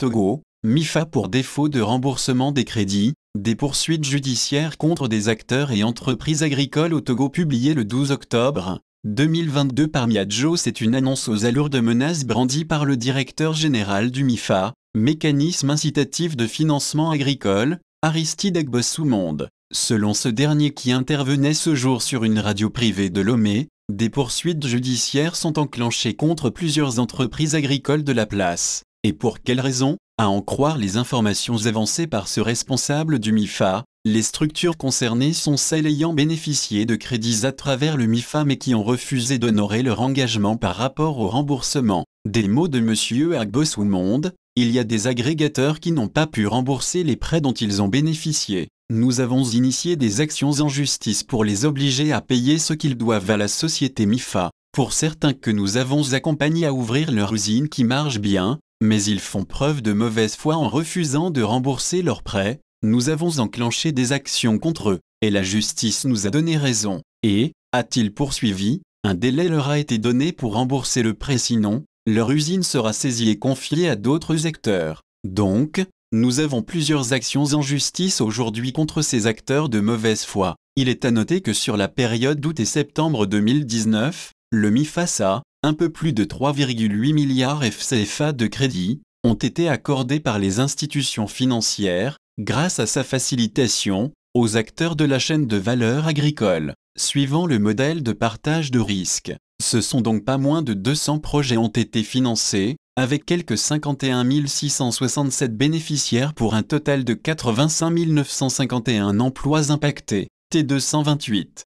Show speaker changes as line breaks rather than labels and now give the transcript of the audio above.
Togo, MIFA pour défaut de remboursement des crédits, des poursuites judiciaires contre des acteurs et entreprises agricoles au Togo publié le 12 octobre 2022 par Miadjo, c'est une annonce aux allures de menaces brandie par le directeur général du MIFA, Mécanisme incitatif de financement agricole, Aristide Monde. Selon ce dernier qui intervenait ce jour sur une radio privée de Lomé, des poursuites judiciaires sont enclenchées contre plusieurs entreprises agricoles de la place et pour quelle raison, À en croire les informations avancées par ce responsable du MIFA, les structures concernées sont celles ayant bénéficié de crédits à travers le MIFA mais qui ont refusé d'honorer leur engagement par rapport au remboursement. Des mots de M. Agbos ou Monde, il y a des agrégateurs qui n'ont pas pu rembourser les prêts dont ils ont bénéficié. Nous avons initié des actions en justice pour les obliger à payer ce qu'ils doivent à la société MIFA. Pour certains que nous avons accompagnés à ouvrir leur usine qui marche bien, mais ils font preuve de mauvaise foi en refusant de rembourser leurs prêts, nous avons enclenché des actions contre eux, et la justice nous a donné raison, et, a-t-il poursuivi, un délai leur a été donné pour rembourser le prêt sinon, leur usine sera saisie et confiée à d'autres acteurs. Donc, nous avons plusieurs actions en justice aujourd'hui contre ces acteurs de mauvaise foi. Il est à noter que sur la période d'août et septembre 2019, le MIFASA, un peu plus de 3,8 milliards FCFA de crédits ont été accordés par les institutions financières grâce à sa facilitation aux acteurs de la chaîne de valeur agricole, suivant le modèle de partage de risques. Ce sont donc pas moins de 200 projets ont été financés, avec quelques 51 667 bénéficiaires pour un total de 85 951 emplois impactés. T228